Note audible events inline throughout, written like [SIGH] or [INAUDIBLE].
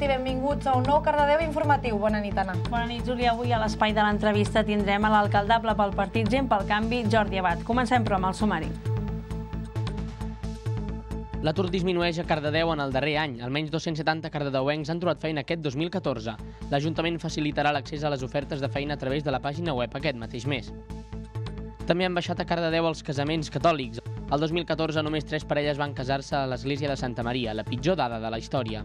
nit i benvinguts a un nou Cardedeu informatiu. Bona nit, Anna. Bona nit, Júlia. Avui a l'espai de l'entrevista tindrem a l'alcaldable pel partit Gent pel Canvi, Jordi Abad. Comencem, però, amb el sumari. L'atur disminueix a Cardedeu en el darrer any. Almenys 270 cardedeuencs han trobat feina aquest 2014. L'Ajuntament facilitarà l'accés a les ofertes de feina a través de la pàgina web aquest mateix mes. També han baixat a Cardedeu els casaments catòlics. El 2014 només tres parelles van casar-se a l'església de Santa Maria, la pitjor dada de la història.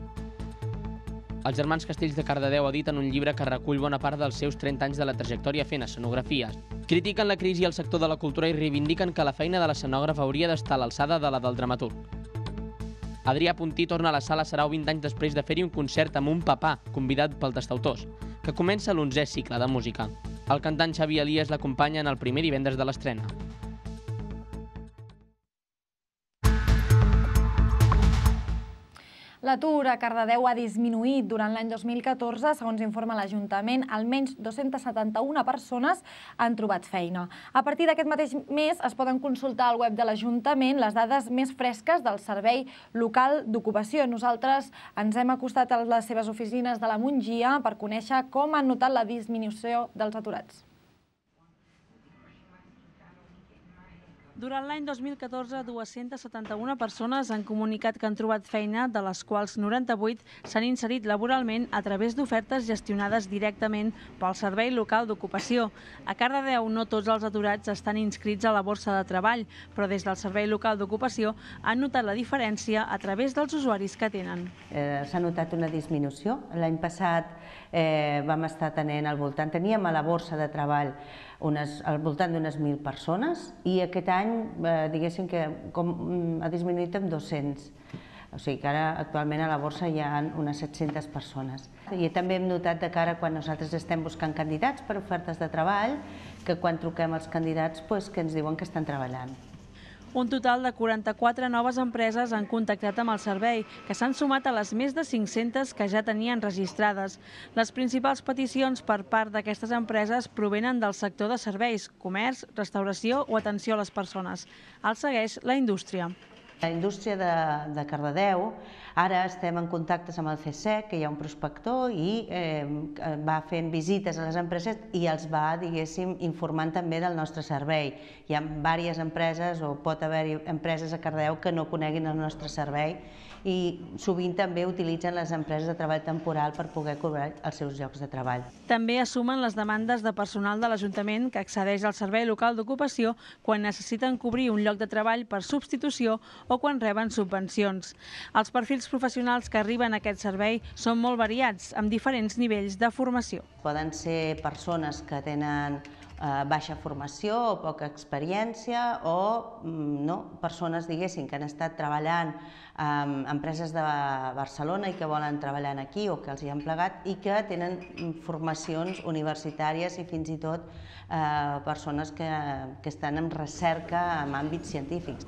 Els germans Castells de Cardedeu editen un llibre que recull bona part dels seus 30 anys de la trajectòria fent escenografies. Critiquen la crisi al sector de la cultura i reivindiquen que la feina de l'escenògraf hauria d'estar a l'alçada de la del dramaturg. Adrià Puntí torna a la sala Sarau 20 anys després de fer-hi un concert amb un papà, convidat pel Testautors, que comença l'onzè cicle de música. El cantant Xavi Elias l'acompanya en el primer divendres de l'estrena. L'atur a Cardedeu ha disminuït durant l'any 2014. Segons informa l'Ajuntament, almenys 271 persones han trobat feina. A partir d'aquest mateix mes es poden consultar al web de l'Ajuntament les dades més fresques del Servei Local d'Ocupació. Nosaltres ens hem acostat a les seves oficines de la Mongia per conèixer com han notat la disminució dels aturats. Durant l'any 2014, 271 persones han comunicat que han trobat feina, de les quals 98 s'han inserit laboralment a través d'ofertes gestionades directament pel Servei Local d'Ocupació. A Cardedeu no tots els aturats estan inscrits a la borsa de treball, però des del Servei Local d'Ocupació han notat la diferència a través dels usuaris que tenen. Eh, S'ha notat una disminució. L'any passat eh, vam estar tenent al voltant, teníem a la borsa de treball unes, al voltant d'unes 1.000 persones i aquest any eh, diguéssim que com, mm, ha disminuït en 200. O sigui que ara actualment a la borsa hi ha unes 700 persones. I també hem notat de cara quan nosaltres estem buscant candidats per ofertes de treball, que quan truquem els candidats pues, que ens diuen que estan treballant. Un total de 44 noves empreses han contactat amb el servei, que s'han sumat a les més de 500 que ja tenien registrades. Les principals peticions per part d'aquestes empreses provenen del sector de serveis, comerç, restauració o atenció a les persones. El segueix la indústria. La indústria de, de Cardedeu Ara estem en contactes amb el CSEC, e, que hi ha un prospector, i eh, va fent visites a les empreses i els va, diguéssim, informant també del nostre servei. Hi ha diverses empreses, o pot haver-hi empreses a Cardeu, que no coneguin el nostre servei i sovint també utilitzen les empreses de treball temporal per poder cobrar els seus llocs de treball. També assumen les demandes de personal de l'Ajuntament que accedeix al Servei Local d'Ocupació quan necessiten cobrir un lloc de treball per substitució o quan reben subvencions. Els perfils professionals que arriben a aquest servei són molt variats, amb diferents nivells de formació. Poden ser persones que tenen Eh, baixa formació o poca experiència o mm, no, persones diguéssim que han estat treballant en empreses de Barcelona i que volen treballar aquí o que els hi han plegat i que tenen formacions universitàries i fins i tot eh, persones que, que estan en recerca en àmbits científics.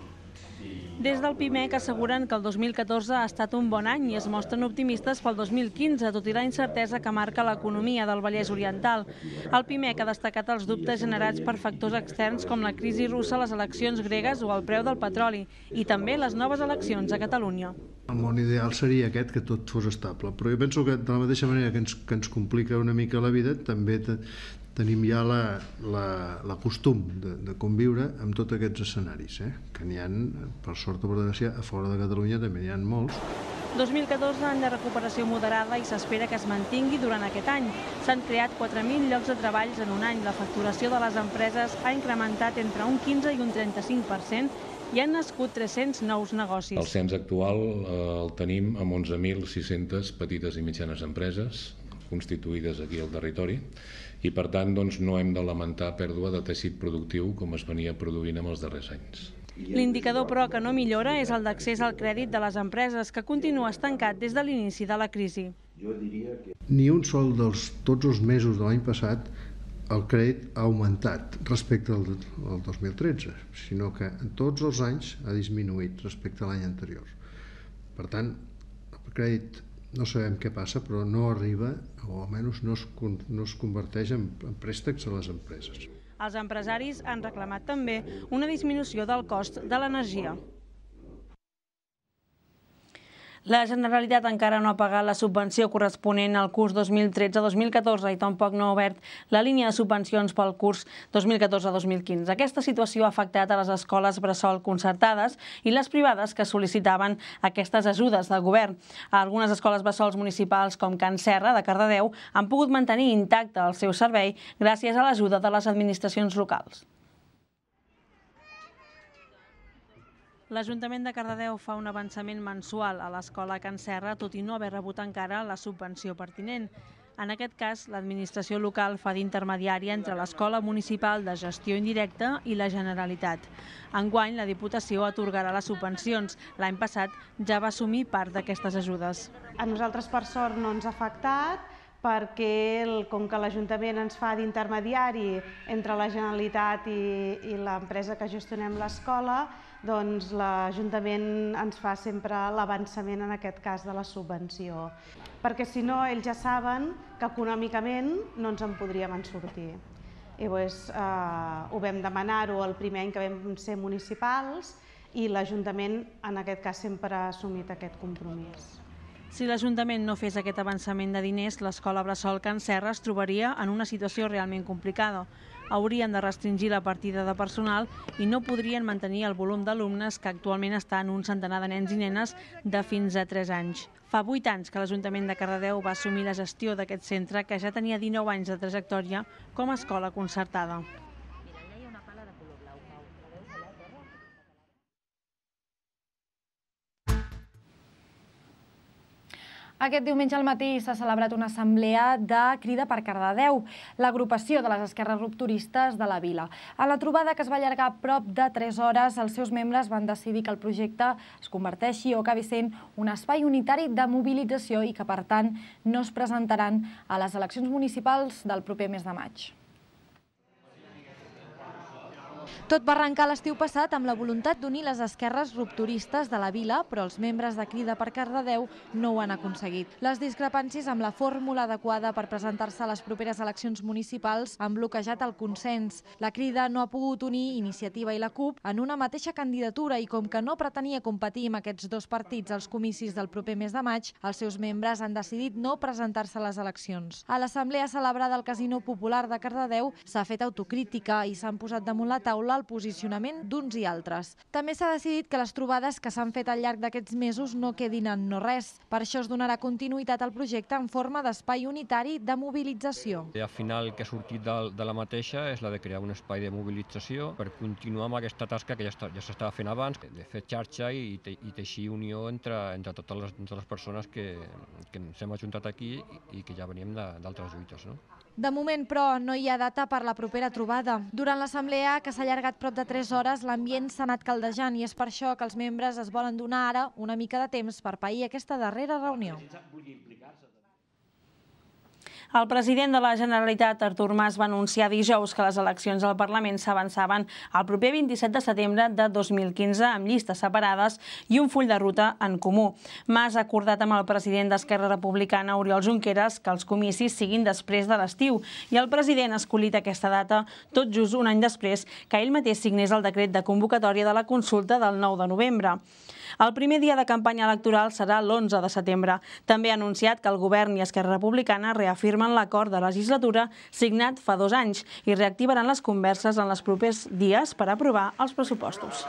Des del PIMEC asseguren que el 2014 ha estat un bon any i es mostren optimistes pel 2015, tot i la incertesa que marca l'economia del Vallès Oriental. El PIMEC ha destacat els dubtes generats per factors externs com la crisi russa, les eleccions gregues o el preu del petroli, i també les noves eleccions a Catalunya. El món ideal seria aquest, que tot fos estable, però jo penso que de la mateixa manera que ens, que ens complica una mica la vida, també tenim ja la, la, la costum de, de conviure amb tots aquests escenaris, eh? que n'hi han, per sort o per desgràcia, a fora de Catalunya també n'hi han molts. 2014, any de recuperació moderada i s'espera que es mantingui durant aquest any. S'han creat 4.000 llocs de treballs en un any. La facturació de les empreses ha incrementat entre un 15 i un 35% i han nascut 300 nous negocis. El cens actual eh, el tenim amb 11.600 petites i mitjanes empreses constituïdes aquí al territori i per tant doncs, no hem de lamentar pèrdua de teixit productiu com es venia produint en els darrers anys. L'indicador, però, que no millora és el d'accés al crèdit de les empreses, que continua estancat des de l'inici de la crisi. Ni un sol dels tots els mesos de l'any passat el crèdit ha augmentat respecte al, 2013, sinó que en tots els anys ha disminuït respecte a l'any anterior. Per tant, el crèdit no sabem què passa, però no arriba, o almenys no es, no es converteix en, en préstecs a les empreses. Els empresaris han reclamat també una disminució del cost de l'energia. La Generalitat encara no ha pagat la subvenció corresponent al curs 2013-2014 i tampoc no ha obert la línia de subvencions pel curs 2014-2015. Aquesta situació ha afectat a les escoles bressol concertades i les privades que sol·licitaven aquestes ajudes del govern. Algunes escoles bressols municipals com Can Serra, de Cardedeu, han pogut mantenir intacte el seu servei gràcies a l'ajuda de les administracions locals. L'Ajuntament de Cardedeu fa un avançament mensual a l'escola Can Serra, tot i no haver rebut encara la subvenció pertinent. En aquest cas, l'administració local fa d'intermediària entre l'Escola Municipal de Gestió Indirecta i la Generalitat. Enguany, la Diputació atorgarà les subvencions. L'any passat ja va assumir part d'aquestes ajudes. A nosaltres, per sort, no ens ha afectat, perquè el, com que l'Ajuntament ens fa d'intermediari entre la Generalitat i, i l'empresa que gestionem l'escola, doncs l'Ajuntament ens fa sempre l'avançament en aquest cas de la subvenció, perquè si no ells ja saben que econòmicament no ens en podríem en sortir. I doncs, eh, ho vam demanar-ho el primer any que vam ser municipals i l'Ajuntament en aquest cas sempre ha assumit aquest compromís. Si l'Ajuntament no fes aquest avançament de diners, l'escola Bressol Can Serra es trobaria en una situació realment complicada. Haurien de restringir la partida de personal i no podrien mantenir el volum d'alumnes que actualment està en un centenar de nens i nenes de fins a 3 anys. Fa 8 anys que l'Ajuntament de Cardedeu va assumir la gestió d'aquest centre que ja tenia 19 anys de trajectòria com a escola concertada. Aquest diumenge al matí s'ha celebrat una assemblea de crida per Cardedeu, l'agrupació de les esquerres rupturistes de la vila. A la trobada, que es va allargar prop de 3 hores, els seus membres van decidir que el projecte es converteixi o acabi sent un espai unitari de mobilització i que, per tant, no es presentaran a les eleccions municipals del proper mes de maig. Tot va arrencar l'estiu passat amb la voluntat d'unir les esquerres rupturistes de la vila, però els membres de Crida per Cardedeu no ho han aconseguit. Les discrepàncies amb la fórmula adequada per presentar-se a les properes eleccions municipals han bloquejat el consens. La Crida no ha pogut unir Iniciativa i la CUP en una mateixa candidatura i com que no pretenia competir amb aquests dos partits als comicis del proper mes de maig, els seus membres han decidit no presentar-se a les eleccions. A l'assemblea celebrada al Casino Popular de Cardedeu s'ha fet autocrítica i s'han posat damunt la taula el posicionament d'uns i altres. També s'ha decidit que les trobades que s'han fet al llarg d'aquests mesos no quedin en no res. Per això es donarà continuïtat al projecte en forma d'espai unitari de mobilització. Al final, que ha sortit de, la mateixa és la de crear un espai de mobilització per continuar amb aquesta tasca que ja s'estava ja fent abans, de fer xarxa i, i, teixir unió entre, entre totes les, persones que, que ens hem ajuntat aquí i, i que ja veníem d'altres lluites. No? De moment, però, no hi ha data per la propera trobada. Durant l'assemblea, que s'ha allargat prop de 3 hores, l'ambient s'ha anat caldejant i és per això que els membres es volen donar ara una mica de temps per pair aquesta darrera reunió. El president de la Generalitat, Artur Mas, va anunciar dijous que les eleccions al Parlament s'avançaven el proper 27 de setembre de 2015 amb llistes separades i un full de ruta en comú. Mas ha acordat amb el president d'Esquerra Republicana, Oriol Junqueras, que els comicis siguin després de l'estiu i el president ha escollit aquesta data tot just un any després que ell mateix signés el decret de convocatòria de la consulta del 9 de novembre. El primer dia de campanya electoral serà l'11 de setembre. També ha anunciat que el govern i Esquerra Republicana reafirmen confirmen l'acord de legislatura signat fa dos anys i reactivaran les converses en els propers dies per aprovar els pressupostos.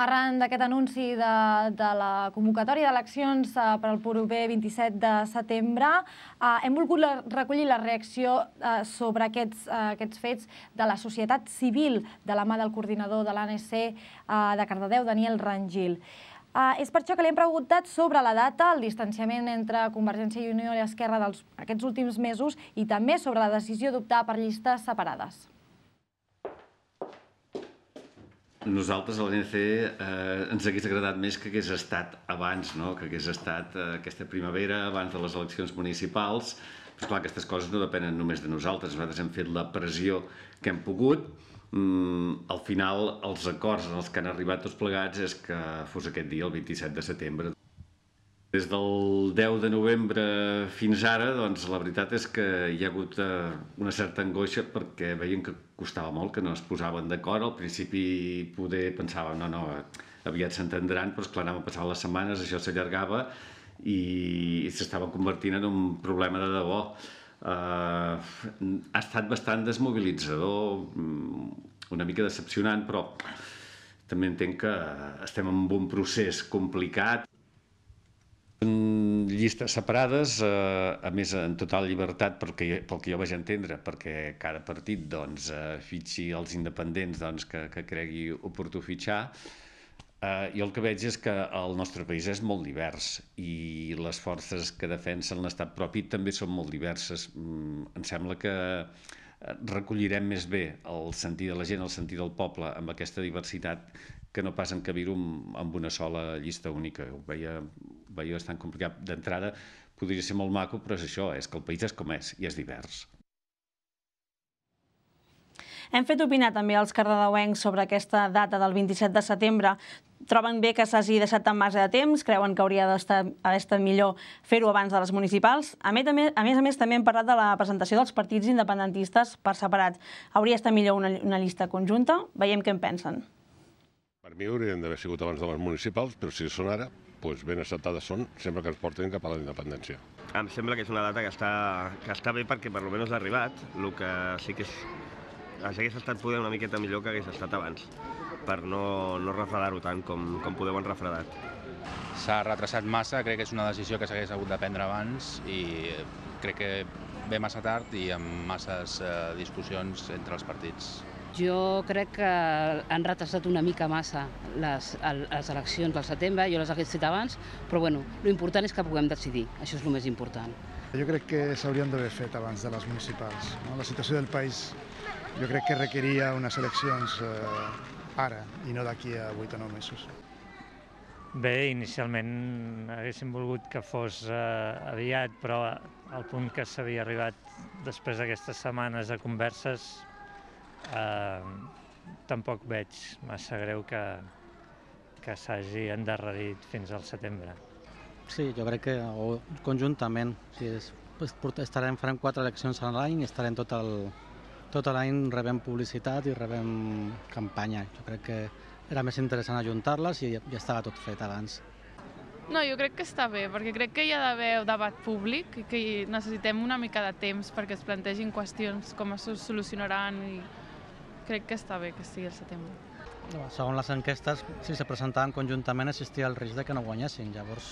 Arran d'aquest anunci de, de la convocatòria d'eleccions eh, per al proper 27 de setembre, eh, hem volgut la, recollir la reacció eh, sobre aquests, eh, aquests fets de la societat civil de la mà del coordinador de l'ANC eh, de Cardedeu, Daniel Rangil. Uh, és per això que li hem preguntat sobre la data, el distanciament entre Convergència i Unió i Esquerra dels, aquests últims mesos i també sobre la decisió d'optar per llistes separades nosaltres a l'ANC eh, ens hagués agradat més que hagués estat abans, no? que hagués estat eh, aquesta primavera, abans de les eleccions municipals, però clar, aquestes coses no depenen només de nosaltres, nosaltres hem fet la pressió que hem pogut, mm, al final els acords en els que han arribat tots plegats és que fos aquest dia, el 27 de setembre. Des del 10 de novembre fins ara, doncs, la veritat és que hi ha hagut eh, una certa angoixa perquè veien que costava molt, que no es posaven d'acord. Al principi poder pensàvem, no, no, aviat s'entendran, però esclar, a passant les setmanes, això s'allargava i s'estava convertint en un problema de debò. Uh, ha estat bastant desmobilitzador, mm, una mica decepcionant, però també entenc que estem en un procés complicat Llistes separades, eh, a més en total llibertat pel que, pel que jo vaig entendre, perquè cada partit doncs, eh, fitxi els independents doncs, que, que cregui oportú fitxar, eh, i el que veig és que el nostre país és molt divers i les forces que defensen l'estat propi també són molt diverses. Mm, em sembla que eh, recollirem més bé el sentit de la gent, el sentit del poble, amb aquesta diversitat que no pas encabir-ho amb una sola llista única. Ho veia país és tan complicat d'entrada, podria ser molt maco, però és això, és que el país és com és i és divers. Hem fet opinar també els cardedeuencs sobre aquesta data del 27 de setembre. Troben bé que s'hagi deixat tan massa de temps, creuen que hauria d'haver estat millor fer-ho abans de les municipals. A més, a més a també hem parlat de la presentació dels partits independentistes per separat. Hauria estat millor una, una llista conjunta? Veiem què en pensen. Per mi haurien d'haver sigut abans de les municipals, però si són ara, doncs ben acceptades són sempre que ens porten cap a la independència. Em sembla que és una data que està, que està bé perquè per almenys ha arribat, el que sí que és, hagués estat poder una miqueta millor que hagués estat abans, per no, no refredar-ho tant com, com podeu han refredat. S'ha retrasat massa, crec que és una decisió que s'hagués hagut de prendre abans i crec que ve massa tard i amb masses eh, discussions entre els partits. Jo crec que han retrasat una mica massa les, les eleccions del setembre, jo les hagués fet abans, però bueno, l'important és que puguem decidir, això és el més important. Jo crec que s'haurien d'haver fet abans de les municipals. No? La situació del país jo crec que requeria unes eleccions eh, ara i no d'aquí a 8 o 9 mesos. Bé, inicialment haguéssim volgut que fos eh, aviat, però al punt que s'havia arribat després d'aquestes setmanes de converses Eh, tampoc veig massa greu que, que s'hagi endarrerit fins al setembre. Sí, jo crec que o, conjuntament, si és, estarem, farem quatre eleccions a l'any i estarem tot el, tot l'any rebem publicitat i rebem campanya. Jo crec que era més interessant ajuntar-les i ja, ja estava tot fet abans. No, jo crec que està bé, perquè crec que hi ha d'haver debat públic i que necessitem una mica de temps perquè es plantegin qüestions com es solucionaran i crec que està bé que sigui el setembre. No, segons les enquestes, si se presentaven conjuntament existia el risc de que no guanyessin, llavors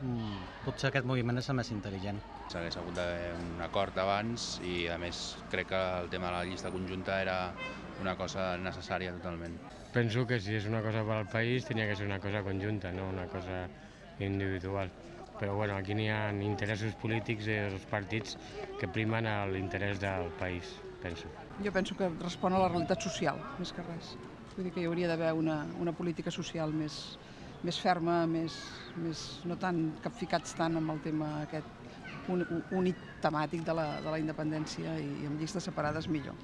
mm, potser aquest moviment és el més intel·ligent. S'hauria hagut d'haver un acord abans i a més crec que el tema de la llista conjunta era una cosa necessària totalment. Penso que si és una cosa per al país tenia que ser una cosa conjunta, no una cosa individual. Però bueno, aquí n'hi ha interessos polítics els partits que primen l'interès del país, penso. Jo penso que respon a la realitat social, més que res. Vull dir que hi hauria d'haver una, una política social més, més ferma, més, més, no tan capficats tant amb el tema aquest un, únic temàtic de la, de la independència i, i amb llistes separades millor.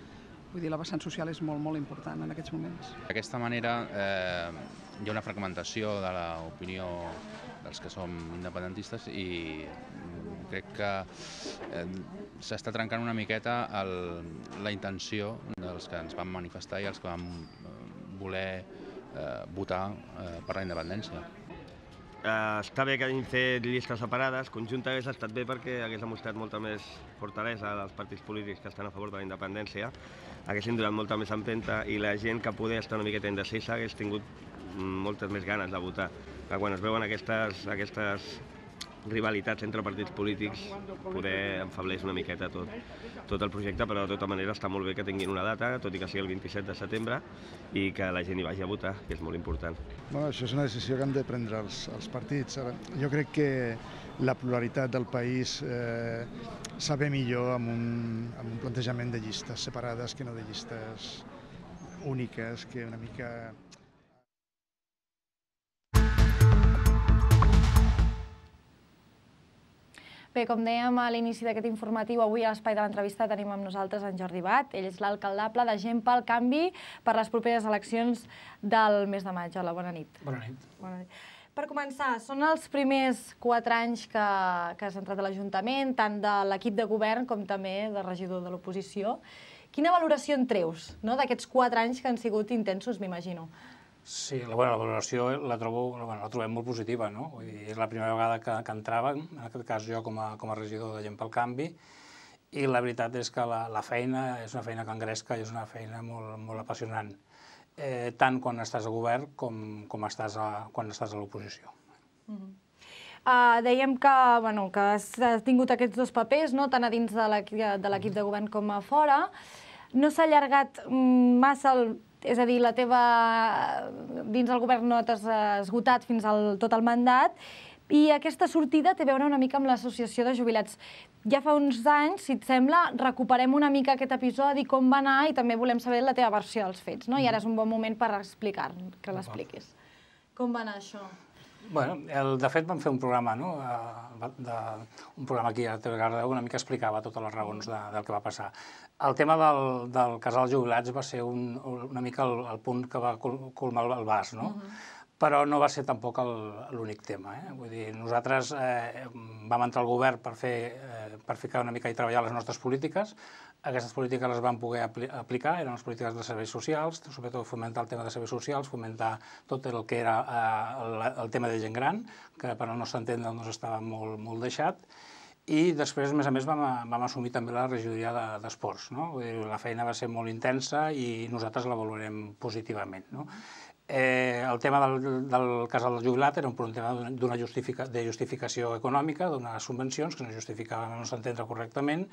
Vull dir, la vessant social és molt, molt important en aquests moments. D'aquesta manera eh, hi ha una fragmentació de l'opinió dels que som independentistes i crec que eh, s'està trencant una miqueta el, la intenció dels que ens van manifestar i els que van eh, voler eh, votar eh, per la independència. Eh, està bé que hagin fet llistes separades, conjunta hagués estat bé perquè hagués demostrat molta més fortalesa dels partits polítics que estan a favor de la independència, haguessin durat molta més empenta i la gent que poder estar una miqueta indecisa hagués tingut mm, moltes més ganes de votar. Quan es veuen aquestes, aquestes rivalitats entre partits polítics poder enfableix una miqueta tot, tot el projecte, però de tota manera està molt bé que tinguin una data, tot i que sigui el 27 de setembre, i que la gent hi vagi a votar, que és molt important. Bueno, això és una decisió que han de prendre els, els partits. Ara, jo crec que la pluralitat del país eh, sabe millor amb un, amb un plantejament de llistes separades que no de llistes úniques, que una mica Bé, com dèiem a l'inici d'aquest informatiu, avui a l'espai de l'entrevista tenim amb nosaltres en Jordi Bat. Ell és l'alcaldable de Gent pel Canvi per les properes eleccions del mes de maig. Hola, bona nit. Bona nit. Bona nit. Per començar, són els primers quatre anys que, que has entrat a l'Ajuntament, tant de l'equip de govern com també de regidor de l'oposició. Quina valoració en treus no, d'aquests quatre anys que han sigut intensos, m'imagino? Sí, la, bueno, la valoració la, trobo, bueno, la trobem molt positiva. No? Vull dir, és la primera vegada que, que entrava, en aquest cas jo com a, com a regidor de Gent pel Canvi, i la veritat és que la, la feina és una feina que engresca i és una feina molt, molt apassionant, eh, tant quan estàs al govern com, com estàs a, quan estàs a l'oposició. Mm -hmm. Uh, dèiem que, bueno, que has tingut aquests dos papers, no? tant a dins de l'equip de, mm-hmm. de govern com a fora. No s'ha allargat mm, massa el és a dir, la teva... dins del govern no t'has esgotat fins al tot el mandat, i aquesta sortida té a veure una mica amb l'Associació de Jubilats. Ja fa uns anys, si et sembla, recuperem una mica aquest episodi, com va anar, i també volem saber la teva versió dels fets, no? I ara és un bon moment per explicar, que l'expliquis. Com va anar això? Bueno, el, de fet vam fer un programa, no? De, eh, de, un programa aquí a TV Gardeu una mica explicava totes les raons de, del que va passar. El tema del, del casal jubilats va ser un, una mica el, el punt que va colmar el, el vas, no? Uh mm-hmm. -huh però no va ser tampoc l'únic tema. Eh? Vull dir, nosaltres eh, vam entrar al govern per, fer, eh, per ficar una mica i treballar les nostres polítiques. Aquestes polítiques les vam poder apl aplicar, eren les polítiques de serveis socials, sobretot fomentar el tema de serveis socials, fomentar tot el que era eh, el, el tema de gent gran, que per al nostre entendre doncs, estava molt, molt deixat, i després, a més a més, vam, vam assumir també la regidoria d'esports. De, no? Vull dir, la feina va ser molt intensa i nosaltres la valorem positivament. No? Mm Eh, el tema del, del casal del jubilat era un problema d'una justifica, justificació econòmica, d'unes subvencions que no justificaven no s'entendre correctament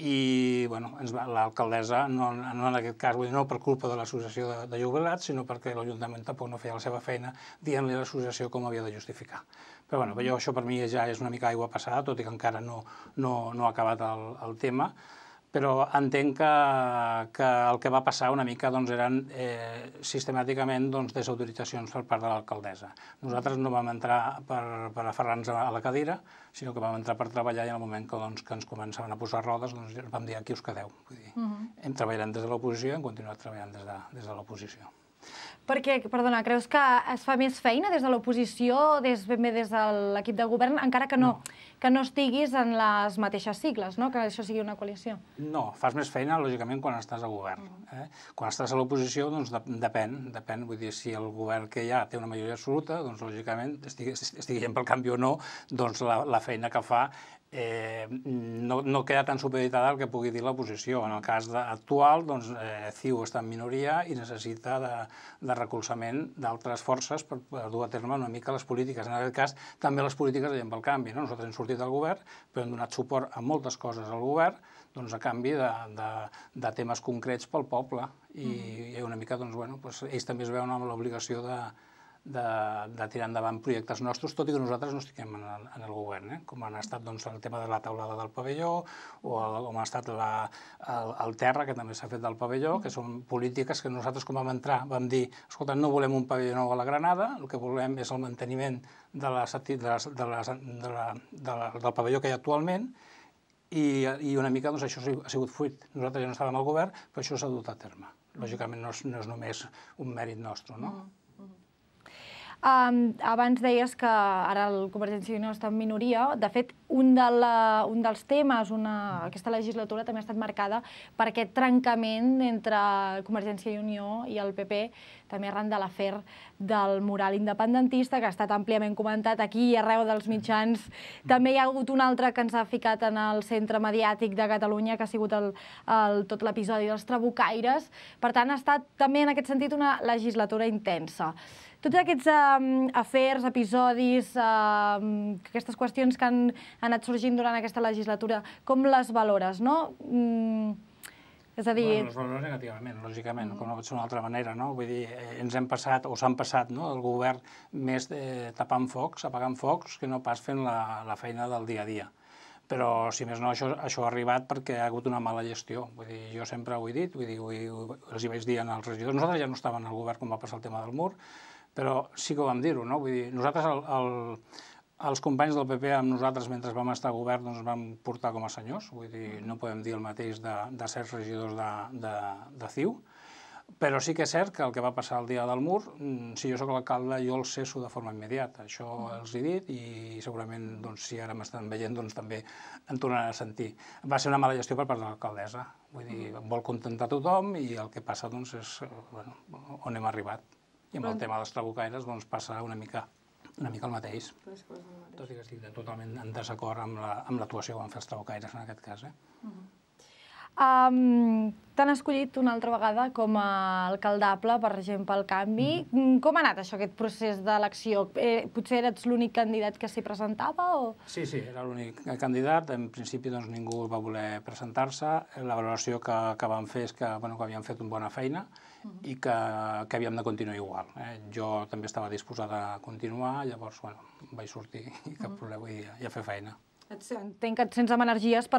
i bueno, l'alcaldessa, no, no en aquest cas, no per culpa de l'associació de, de jubilats, sinó perquè l'Ajuntament tampoc no feia la seva feina dient-li a l'associació com havia de justificar. Però bueno, mm. jo, això per mi ja és una mica aigua passada, tot i que encara no, no, no ha acabat el, el tema, però entenc que, que el que va passar una mica doncs, eren eh, sistemàticament doncs, desautoritzacions per part de l'alcaldessa. Nosaltres no vam entrar per, per aferrar-nos a la cadira, sinó que vam entrar per treballar i en el moment que, doncs, que ens començaven a posar rodes doncs, vam dir aquí us quedeu. Vull dir, uh mm-hmm. -huh. Hem treballat des de l'oposició i hem continuat treballant des de, des de l'oposició. Perquè, perdona, creus que es fa més feina des de l'oposició, des, ben bé des de l'equip de govern, encara que no, no, que no estiguis en les mateixes cicles, no? que això sigui una coalició? No, fas més feina, lògicament, quan estàs al govern. Mm. Eh? Quan estàs a l'oposició, doncs de, depèn, depèn, vull dir, si el govern que hi ha té una majoria absoluta, doncs lògicament, estigui, [LAUGHS] estigui pel canvi o no, doncs la, la feina que fa eh, no, no queda tan supeditada al que pugui dir l'oposició. En el cas actual, doncs, eh, CiU està en minoria i necessita de, de recolzament d'altres forces per, per dur a terme una mica les polítiques. En aquest cas, també les polítiques veiem pel canvi. No? Nosaltres hem sortit del govern, però hem donat suport a moltes coses al govern, doncs, a canvi de, de, de temes concrets pel poble. I, mm mm-hmm. -hmm. i una mica, doncs, bueno, doncs, ells també es veuen amb l'obligació de, de, de tirar endavant projectes nostres, tot i que nosaltres no estiguem en el, en el govern, eh? com han estat doncs, el tema de la taulada del pavelló o el, com ha estat la, el, el terra, que també s'ha fet del pavelló, que són polítiques que nosaltres com vam entrar vam dir, escolta, no volem un pavelló nou a la Granada, el que volem és el manteniment de les, de les, de les, de la, de la, del pavelló que hi ha actualment, i, i una mica doncs, això ha sigut fruit. Nosaltres ja no estàvem al govern, però això s'ha dut a terme. Lògicament no és, no és només un mèrit nostre, no? Mm. Um, abans deies que ara el Convergència i Unió està en minoria. De fet, un, de la, un dels temes, una, aquesta legislatura també ha estat marcada per aquest trencament entre Convergència i Unió i el PP, també arran de l'afer del mural independentista, que ha estat àmpliament comentat aquí i arreu dels mitjans. També hi ha hagut un altre que ens ha ficat en el centre mediàtic de Catalunya, que ha sigut el, el tot l'episodi dels trabucaires. Per tant, ha estat també en aquest sentit una legislatura intensa. Tots aquests um, afers, episodis, um, aquestes qüestions que han, han anat sorgint durant aquesta legislatura, com les valores, no? Mm, és a dir... Bueno, les valores negativament, lògicament, mm. com no pot ser d'una altra manera, no? Vull dir, eh, ens hem passat, o s'han passat, no?, el govern més de tapant focs, apagant focs, que no pas fent la, la feina del dia a dia. Però, si més no, això, això ha arribat perquè ha hagut una mala gestió. Vull dir, jo sempre ho he dit, vull dir, ho, ho, els hi vaig dir als regidors. Nosaltres ja no estàvem al govern quan va passar el tema del mur, però sí que ho vam dir-ho, no? Vull dir, nosaltres el, el, els companys del PP amb nosaltres mentre vam estar a govern doncs vam portar com a senyors, vull dir, mm. no podem dir el mateix de, de certs regidors de, de, de CiU, però sí que és cert que el que va passar el dia del mur, mm, si jo sóc l'alcalde, jo el cesso de forma immediata. Això mm. els he dit i segurament doncs, si ara m'estan veient doncs, també em tornaran a sentir. Va ser una mala gestió per part de l'alcaldessa. Vull dir, vol contentar tothom i el que passa doncs, és eh, bueno, on hem arribat. I amb el tema dels trabucaires doncs, passa una mica, una mica el mateix. Tot i que estic totalment en desacord amb l'actuació la, que van fer els trabucaires en aquest cas. Eh? Uh -huh. um, T'han escollit una altra vegada com a alcaldable per gent pel canvi. Uh mm-hmm. -huh. Mm, com ha anat això, aquest procés d'elecció? Eh, potser eres l'únic candidat que s'hi presentava? O... Sí, sí, era l'únic candidat. En principi doncs, ningú va voler presentar-se. La valoració que, que van fer és que, bueno, que havien fet una bona feina i que, que havíem de continuar igual. Eh? Jo també estava disposada a continuar, llavors bueno, vaig sortir i cap mm-hmm. problema i, i a fer feina. Entenc que et sents amb energies per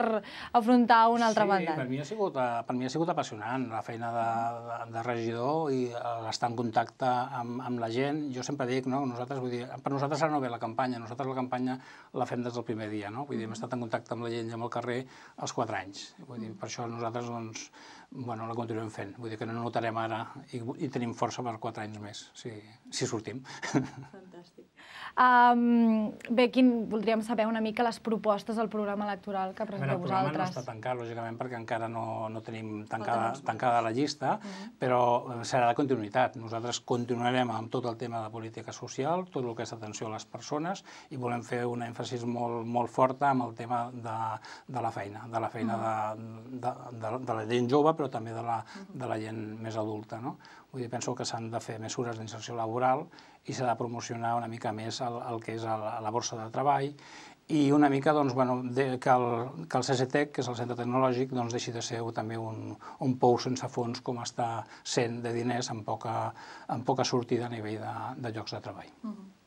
afrontar una altra sí, Sí, per mi, ha sigut, eh, per mi ha sigut apassionant la feina de, de, de regidor i eh, estar en contacte amb, amb la gent. Jo sempre dic, no? nosaltres, vull dir, per nosaltres ara no ve la campanya, nosaltres la campanya la fem des del primer dia. No? Vull dir, hem mm-hmm. estat en contacte amb la gent i amb el carrer els quatre anys. Vull dir, mm-hmm. per això nosaltres doncs, bueno, la continuem fent. Vull dir que no notarem ara i, i tenim força per quatre anys més, si, si sortim. Fantàstic. Um, bé, quin, voldríem saber una mica les propostes del programa electoral que presenteu vosaltres. El programa vosaltres. no està tancat, lògicament, perquè encara no, no tenim tancada, tancada la llista, uh mm-hmm. -huh. però eh, serà de continuïtat. Nosaltres continuarem amb tot el tema de política social, tot el que és atenció a les persones, i volem fer un èmfasis molt, molt forta amb el tema de, de la feina, de la feina uh mm-hmm. -huh. de, de, de, de la gent jove, però però també de la, de la gent més adulta. No? Vull dir, penso que s'han de fer mesures d'inserció laboral i s'ha de promocionar una mica més el, el que és la, la borsa de treball i una mica doncs, bueno, de, que, el, que el CCTEC, que és el centre tecnològic, doncs, deixi de ser també un, un pou sense fons com està sent de diners amb poca, amb poca sortida a nivell de, de llocs de treball. Uh mm-hmm. -huh.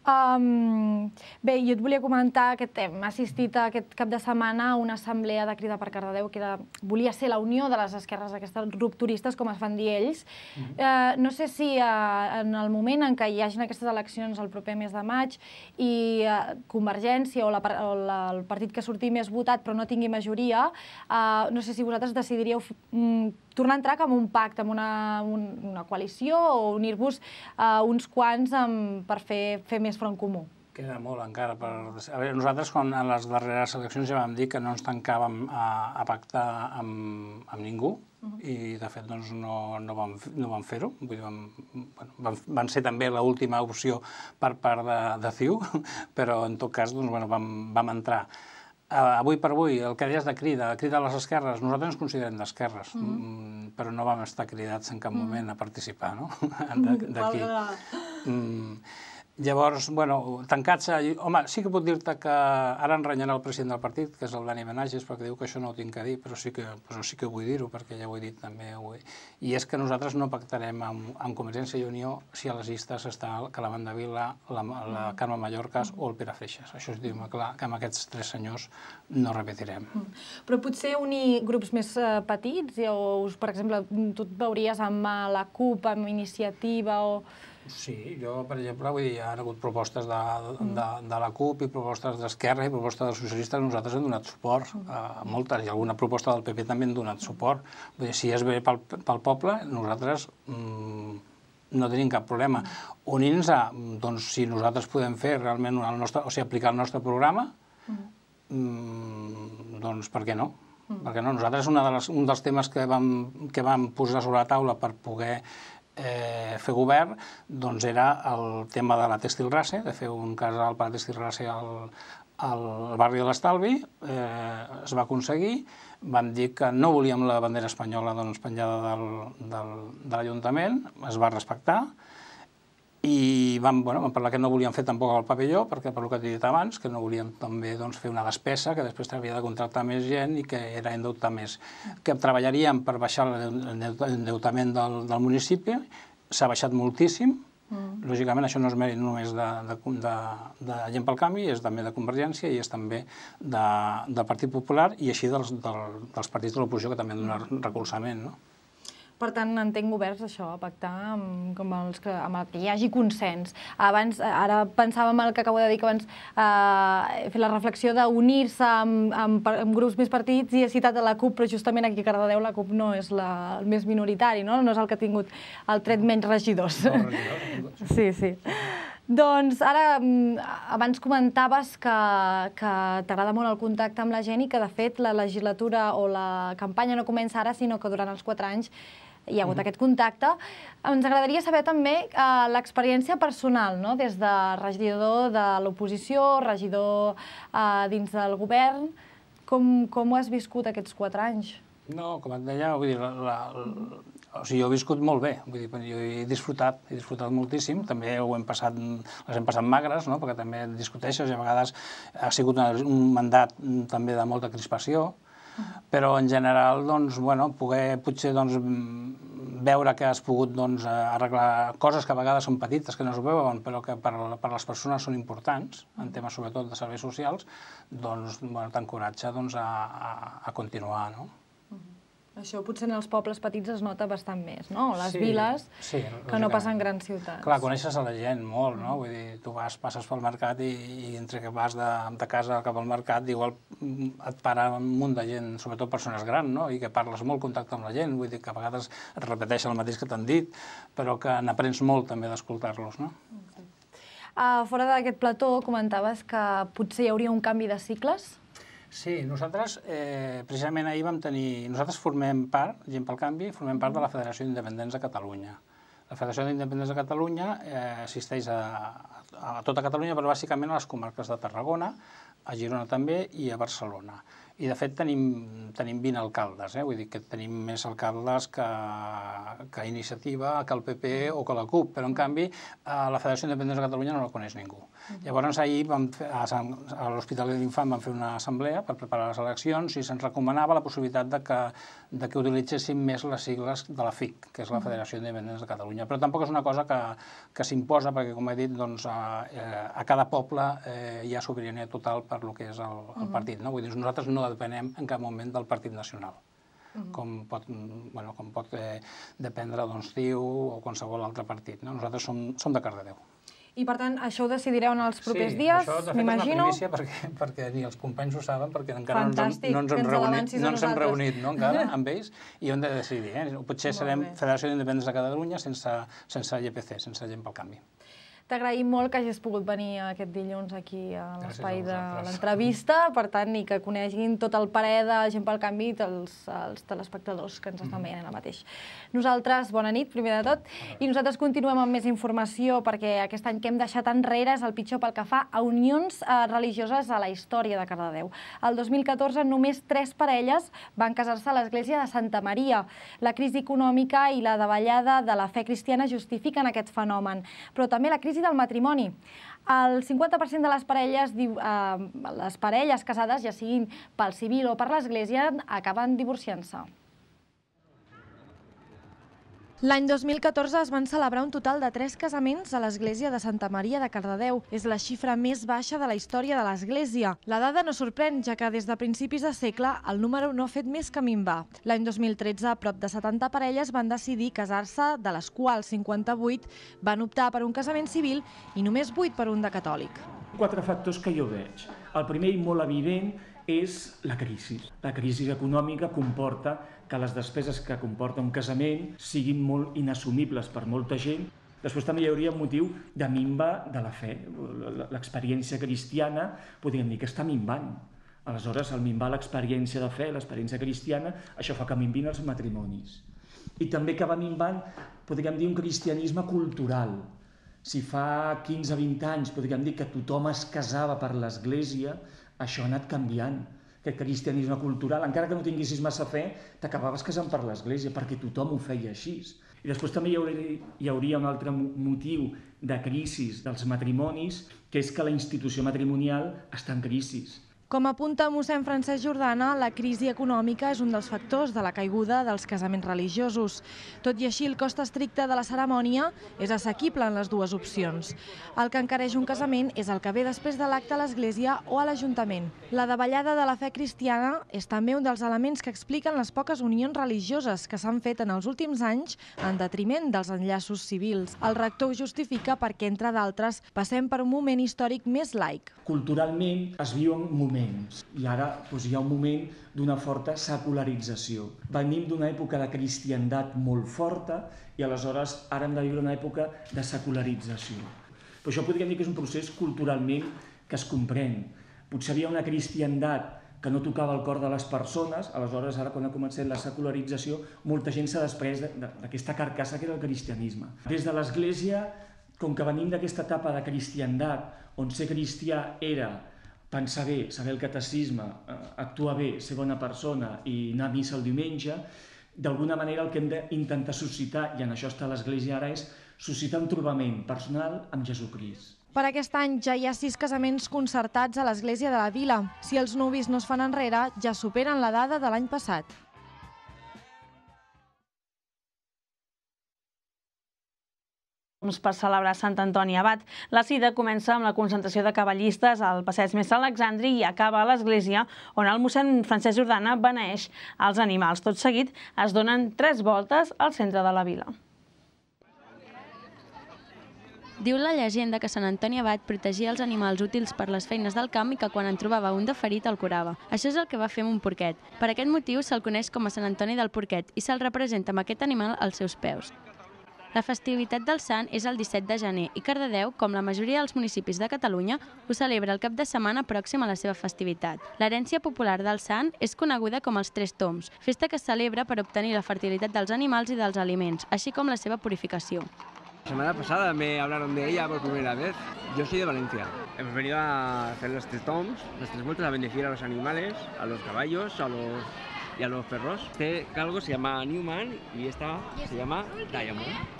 Um, bé, jo et volia comentar que hem assistit a aquest cap de setmana a una assemblea de Crida per Cardedeu que era, volia ser la unió de les esquerres aquestes rupturistes, com es fan dir ells. Mm -hmm. uh, no sé si uh, en el moment en què hi hagin aquestes eleccions el proper mes de maig i uh, Convergència o, la, o la, el partit que sortir més votat però no tingui majoria, uh, no sé si vosaltres decidiríeu mm, tornar a entrar com un pacte, amb una, un, una coalició o unir-vos eh, uns quants amb, per fer, fer més front comú? Queda molt encara. Per... A veure, nosaltres quan a les darreres eleccions ja vam dir que no ens tancàvem a, a pactar amb, amb ningú uh mhm. -huh. i de fet doncs, no, no vam, no vam fer-ho. Vam, bueno, van, van ser també l'última opció per part de, de CiU, [LAUGHS] però en tot cas doncs, bueno, vam, vam entrar avui per avui, el que deies de crida, crida a les esquerres, nosaltres ens considerem d'esquerres, mm-hmm. mm -hmm. però no vam estar cridats en cap mm-hmm. moment a participar, no? [LAUGHS] Mm-hmm. D'aquí. Mm, Llavors, bueno, tancats... A... Home, sí que puc dir-te que ara en renyarà el president del partit, que és el Dani Benages, perquè diu que això no ho tinc que dir, però sí que, però sí que vull dir-ho, perquè ja ho he dit també he... I és que nosaltres no pactarem amb, amb Convergència i Unió si a les llistes està el Calaban de Vila, la, la Carme Mallorcas o el Pere Freixas. Això és diu clar que amb aquests tres senyors no repetirem. Mm. Però potser unir grups més eh, petits, o, per exemple, tu et veuries amb eh, la CUP, amb Iniciativa o... Sí, jo, per exemple, vull dir, hi ha hagut propostes de, de, mm. de la CUP i propostes d'Esquerra i propostes dels socialistes, nosaltres hem donat suport a moltes, i alguna proposta del PP també hem donat suport. Vull dir, si és bé pel, pel poble, nosaltres mmm, no tenim cap problema. Unint-nos a, doncs, si nosaltres podem fer realment el nostre, o sigui, aplicar el nostre programa, mmm, doncs per què no? Mm. Perquè no, nosaltres una de les, un dels temes que vam, que vam posar sobre la taula per poder eh, fer govern doncs era el tema de la Textil Race, de fer un casal per a Textil Race al, al barri de l'Estalvi, eh, es va aconseguir, vam dir que no volíem la bandera espanyola doncs, penjada del, del, de l'Ajuntament, es va respectar, i vam, bueno, vam parlar que no volíem fer tampoc el papelló, perquè per el que he dit abans, que no volíem també doncs, fer una despesa, que després havia de contractar més gent i que era endeutar més. Que treballaríem per baixar l'endeutament del, del municipi, s'ha baixat moltíssim, Mm. Lògicament, això no és mèrit només de, de, de, de gent pel canvi, és també de Convergència i és també de, del Partit Popular i així dels, del, dels partits de l'oposició que també han donat recolzament. No? Per tant, entenc oberts això, a pactar amb, amb, els que, amb el que hi hagi consens. Abans, ara pensàvem el que acabo de dir que abans, eh, fer la reflexió d'unir-se amb, amb, amb grups més partits i he citat la CUP, però justament aquí a Cardedeu la CUP no és la, el més minoritari, no? no és el que ha tingut el tret menys regidors. No, regidors. [LAUGHS] sí, sí. Doncs ara, mm, abans comentaves que, que t'agrada molt el contacte amb la gent i que, de fet, la legislatura o la campanya no comença ara, sinó que durant els quatre anys hi ha hagut mhm. aquest contacte. Ens agradaria saber també eh, l'experiència personal, no? des de regidor de l'oposició, regidor eh, dins del govern, com, com ho has viscut aquests quatre anys? No, com et deia, vull dir, la, o sigui, jo he viscut molt bé, vull dir, jo he disfrutat, he disfrutat moltíssim, també ho hem passat, les hem passat magres, no? perquè també discuteixes i a vegades ha sigut un mandat mm, també de molta crispació, però en general, doncs, bueno, poder potser doncs, veure que has pogut doncs, arreglar coses que a vegades són petites, que no es veuen, però que per, per les persones són importants, en mm. temes sobretot de serveis socials, doncs bueno, t'encoratja doncs, a, a, a continuar. No? Això potser en els pobles petits es nota bastant més, no? les sí, viles, sí, que no passen grans ciutats. Clar, coneixes a la gent molt, no? Vull dir, tu vas, passes pel mercat i, i entre que vas de, de casa cap al mercat, igual et para un munt de gent, sobretot persones grans, no? I que parles molt, contacte amb la gent, vull dir que a vegades et repeteix el mateix que t'han dit, però que n'aprens molt també d'escoltar-los, no? Uh, fora d'aquest plató comentaves que potser hi hauria un canvi de cicles Sí, nosaltres eh, precisament ahir vam tenir... Nosaltres formem part, gent pel canvi, formem part de la Federació d'Independents de Catalunya. La Federació d'Independents de Catalunya eh, assisteix a, a, a tota Catalunya, però bàsicament a les comarques de Tarragona, a Girona també i a Barcelona. I de fet tenim, tenim 20 alcaldes, eh? vull dir que tenim més alcaldes que, que Iniciativa, que el PP o que la CUP, però en canvi a eh, la Federació Independent de Catalunya no la coneix ningú. Uh mm-hmm. -huh. Llavors ahir vam fer, a, a l'Hospital de l'Infant vam fer una assemblea per preparar les eleccions i se'ns recomanava la possibilitat de que, de que utilitzéssim més les sigles de la FIC, que és la mm-hmm. Federació Independent de Catalunya. Però tampoc és una cosa que, que s'imposa perquè, com he dit, doncs, a, eh, a cada poble eh, hi ha sobirania total per lo que és el, el mm-hmm. partit. No? Vull dir, nosaltres no depenem en cap moment del Partit Nacional. Mm-hmm. com pot, bueno, com pot eh, dependre d'on estiu o qualsevol altre partit. No? Nosaltres som, som de Cardedeu. I, per tant, això ho decidireu en els propers sí, dies, m'imagino? Sí, això, de fet, és una perquè, perquè ni els companys ho saben, perquè encara no no ens hem reunit, no ens hem reunit no, encara [LAUGHS] amb ells, i ho hem de decidir. Eh? Potser Molt serem bé. Federació d'Independents de Catalunya sense, sense l'EPC, sense gent pel canvi. T'agraïm molt que hagis pogut venir aquest dilluns aquí a l'espai de l'entrevista, per tant, i que coneguin tot el parer de gent pel canvi i els, els telespectadors que ens estan mm-hmm. veient ara mateix. Nosaltres, bona nit, primer de tot, i nosaltres continuem amb més informació perquè aquest any que hem deixat enrere és el pitjor pel que fa a unions eh, religioses a la història de Cardedeu. El 2014 només tres parelles van casar-se a l'església de Santa Maria. La crisi econòmica i la davallada de la fe cristiana justifiquen aquest fenomen, però també la crisi crisi del matrimoni. El 50% de les parelles, diu, eh, les parelles casades, ja siguin pel civil o per l'Església, acaben divorciant-se. L'any 2014 es van celebrar un total de tres casaments a l'església de Santa Maria de Cardedeu. És la xifra més baixa de la història de l'església. La dada no sorprèn, ja que des de principis de segle el número no ha fet més que minvar. L'any 2013, prop de 70 parelles van decidir casar-se, de les quals 58 van optar per un casament civil i només 8 per un de catòlic. Quatre factors que jo veig. El primer i molt evident és la crisi. La crisi econòmica comporta que les despeses que comporta un casament siguin molt inassumibles per molta gent. Després també hi hauria un motiu de minva de la fe. L'experiència cristiana, podríem dir que està minvant. Aleshores, el minvar l'experiència de fe, l'experiència cristiana, això fa que minvin els matrimonis. I també que va minvant, podríem dir, un cristianisme cultural, si fa 15-20 anys podríem dir que tothom es casava per l'Església, això ha anat canviant. Aquest cristianisme cultural, encara que no tinguessis massa fe, t'acabaves casant per l'Església, perquè tothom ho feia així. I després també hi hauria, hi hauria un altre motiu de crisi dels matrimonis, que és que la institució matrimonial està en crisi. Com apunta mossèn Francesc Jordana, la crisi econòmica és un dels factors de la caiguda dels casaments religiosos. Tot i així, el cost estricte de la cerimònia és assequible en les dues opcions. El que encareix un casament és el que ve després de l'acte a l'Església o a l'Ajuntament. La davallada de la fe cristiana és també un dels elements que expliquen les poques unions religioses que s'han fet en els últims anys en detriment dels enllaços civils. El rector ho justifica perquè, entre d'altres, passem per un moment històric més laic. Culturalment es viu un moment moments. I ara doncs, hi ha un moment d'una forta secularització. Venim d'una època de cristiandat molt forta i aleshores ara hem de viure una època de secularització. Però això podríem dir que és un procés culturalment que es comprèn. Potser havia una cristiandat que no tocava el cor de les persones, aleshores ara quan ha començat la secularització, molta gent s'ha després d'aquesta carcassa que era el cristianisme. Des de l'Església, com que venim d'aquesta etapa de cristiandat, on ser cristià era pensar bé, saber el catecisme, eh, actuar bé, ser bona persona i anar a missa el diumenge, d'alguna manera el que hem d'intentar suscitar, i en això està l'Església ara, és suscitar un trobament personal amb Jesucrist. Per aquest any ja hi ha sis casaments concertats a l'Església de la Vila. Si els nuvis no es fan enrere, ja superen la dada de l'any passat. Doncs per celebrar Sant Antoni Abat. La cita comença amb la concentració de cavallistes al passeig Més Alexandri i acaba a l'església, on el mossèn Francesc Jordana beneix els animals. Tot seguit es donen tres voltes al centre de la vila. Diu la llegenda que Sant Antoni Abat protegia els animals útils per les feines del camp i que quan en trobava un de ferit el curava. Això és el que va fer amb un porquet. Per aquest motiu se'l coneix com a Sant Antoni del Porquet i se'l representa amb aquest animal als seus peus. La festivitat del Sant és el 17 de gener i Cardedeu, com la majoria dels municipis de Catalunya, ho celebra el cap de setmana pròxim a la seva festivitat. L'herència popular del Sant és coneguda com els Tres Toms, festa que es celebra per obtenir la fertilitat dels animals i dels aliments, així com la seva purificació. La semana pasada me hablaron de ella por primera vez. Yo soy de Valencia. Hemos venido a hacer los tres toms, las tres vueltas, a bendecir a los animales, a los caballos, a los y a los perros. Este calgo se llama Newman y esta se llama Diamond.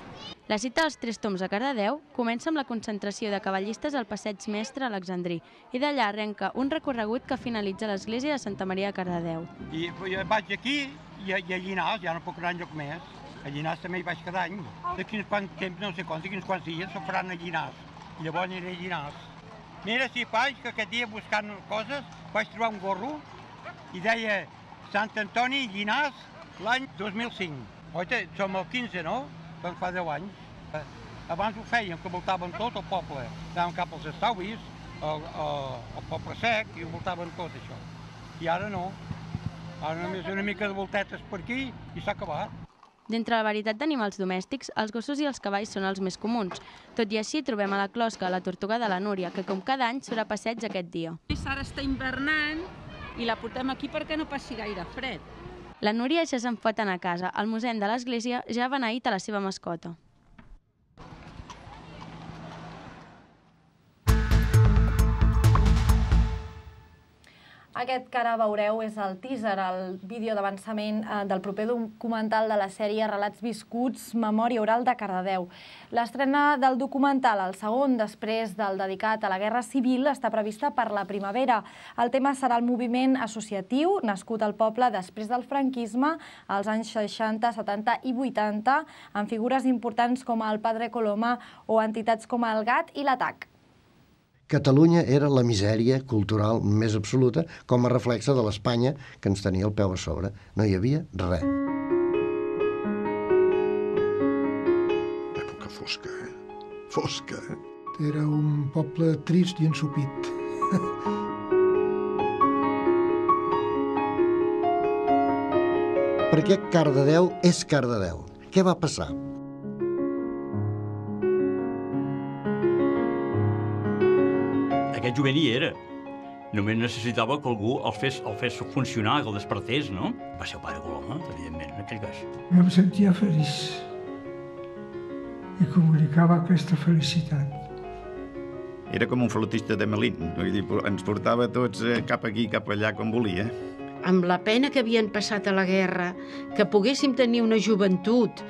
La cita als Tres Toms a Cardedeu comença amb la concentració de cavallistes al Passeig Mestre Alexandrí i d'allà arrenca un recorregut que finalitza a l'església de Santa Maria de Cardedeu. I jo vaig aquí i a, i a Llinars, ja no puc anar enlloc més. A Llinars també hi vaig cada any. De quins quants temps, no sé quants, de quins quants dies, s'ho faran a Llinars. I llavors aniré a Llinars. Mira si faig que aquest dia buscant coses vaig trobar un gorro i deia Sant Antoni Llinars l'any 2005. Oita, som el 15, no? Doncs fa 10 anys. Eh, abans ho fèiem, que voltaven tot el poble, anàvem cap als estauvis, al, al, poble sec, i ho voltaven tot això. I ara no. Ara només una mica de voltetes per aquí i s'ha acabat. D'entre la varietat d'animals domèstics, els gossos i els cavalls són els més comuns. Tot i així, trobem a la closca la tortuga de la Núria, que com cada any surt a passeig aquest dia. Ara està invernant i la portem aquí perquè no passi gaire fred. La Núria ja s'enfoten a casa. Al Museu de l'Església ja ha beneït a la seva mascota. Aquest que ara veureu és el teaser, el vídeo d'avançament eh, del proper documental de la sèrie Relats viscuts, Memòria oral de Cardedeu. L'estrena del documental, el segon després del dedicat a la Guerra Civil, està prevista per la primavera. El tema serà el moviment associatiu, nascut al poble després del franquisme, als anys 60, 70 i 80, amb figures importants com el Padre Coloma o entitats com el GAT i l'ATAC. Catalunya era la misèria cultural més absoluta com a reflexa de l'Espanya que ens tenia el peu a sobre. No hi havia res. Època fosca, eh? Fosca, eh? Era un poble trist i ensupit. per què Cardedeu és Cardedeu? Què va passar? aquest jovent hi era. Només necessitava que algú el fes, el fes funcionar, que el despertés, no? Va ser el pare Coloma, evidentment, en aquell cas. Em sentia feliç i comunicava aquesta felicitat. Era com un flotista de Melín, no? dir, ens portava tots eh, cap aquí, cap allà, com volia. Amb la pena que havien passat a la guerra, que poguéssim tenir una joventut